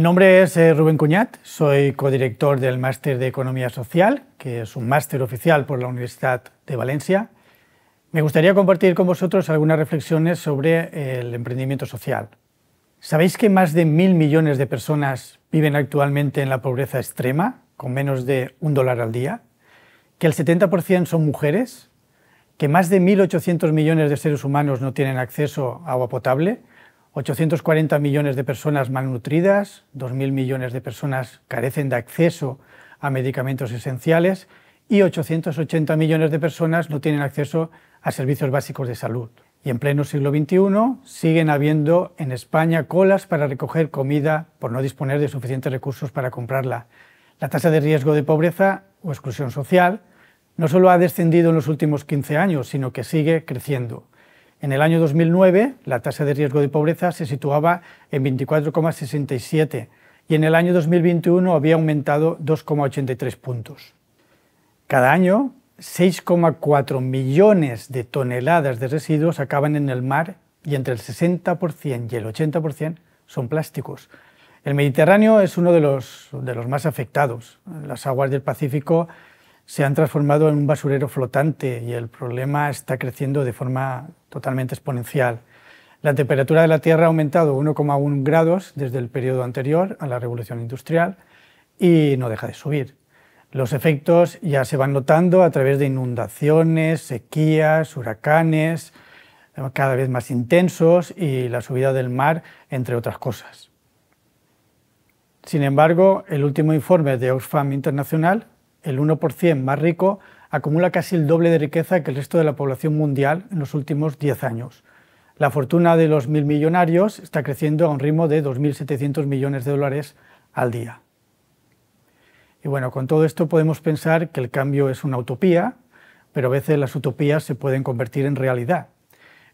Mi nombre es eh, Rubén Cuñat, soy codirector del Máster de Economía Social, que es un máster oficial por la Universidad de Valencia. Me gustaría compartir con vosotros algunas reflexiones sobre eh, el emprendimiento social. ¿Sabéis que más de mil millones de personas viven actualmente en la pobreza extrema, con menos de un dólar al día? ¿Que el 70% son mujeres? ¿Que más de 1.800 millones de seres humanos no tienen acceso a agua potable? 840 millones de personas malnutridas, 2.000 millones de personas carecen de acceso a medicamentos esenciales y 880 millones de personas no tienen acceso a servicios básicos de salud. Y en pleno siglo XXI siguen habiendo en España colas para recoger comida por no disponer de suficientes recursos para comprarla. La tasa de riesgo de pobreza o exclusión social no solo ha descendido en los últimos 15 años, sino que sigue creciendo. En el año 2009 la tasa de riesgo de pobreza se situaba en 24,67 y en el año 2021 había aumentado 2,83 puntos. Cada año, 6,4 millones de toneladas de residuos acaban en el mar y entre el 60% y el 80% son plásticos. El Mediterráneo es uno de los, de los más afectados. Las aguas del Pacífico se han transformado en un basurero flotante y el problema está creciendo de forma totalmente exponencial. La temperatura de la Tierra ha aumentado 1,1 grados desde el periodo anterior a la revolución industrial y no deja de subir. Los efectos ya se van notando a través de inundaciones, sequías, huracanes, cada vez más intensos y la subida del mar, entre otras cosas. Sin embargo, el último informe de Oxfam Internacional el 1% más rico, acumula casi el doble de riqueza que el resto de la población mundial en los últimos 10 años. La fortuna de los mil millonarios está creciendo a un ritmo de 2.700 millones de dólares al día. Y bueno, con todo esto podemos pensar que el cambio es una utopía, pero a veces las utopías se pueden convertir en realidad.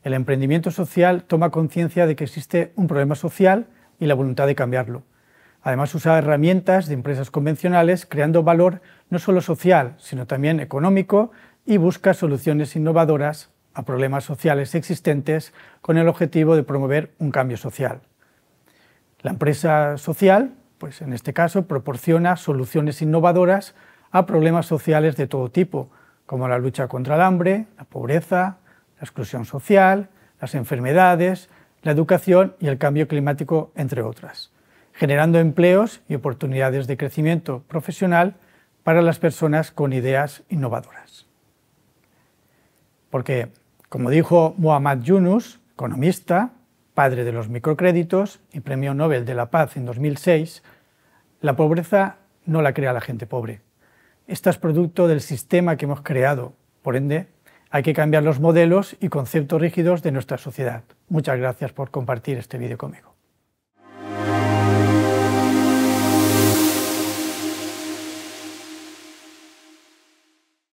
El emprendimiento social toma conciencia de que existe un problema social y la voluntad de cambiarlo. Además usa herramientas de empresas convencionales creando valor no solo social, sino también económico y busca soluciones innovadoras a problemas sociales existentes con el objetivo de promover un cambio social. La empresa social, pues en este caso, proporciona soluciones innovadoras a problemas sociales de todo tipo, como la lucha contra el hambre, la pobreza, la exclusión social, las enfermedades, la educación y el cambio climático, entre otras generando empleos y oportunidades de crecimiento profesional para las personas con ideas innovadoras. Porque, como dijo Muhammad Yunus, economista, padre de los microcréditos y premio Nobel de la Paz en 2006, la pobreza no la crea la gente pobre. Esta es producto del sistema que hemos creado. Por ende, hay que cambiar los modelos y conceptos rígidos de nuestra sociedad. Muchas gracias por compartir este vídeo conmigo.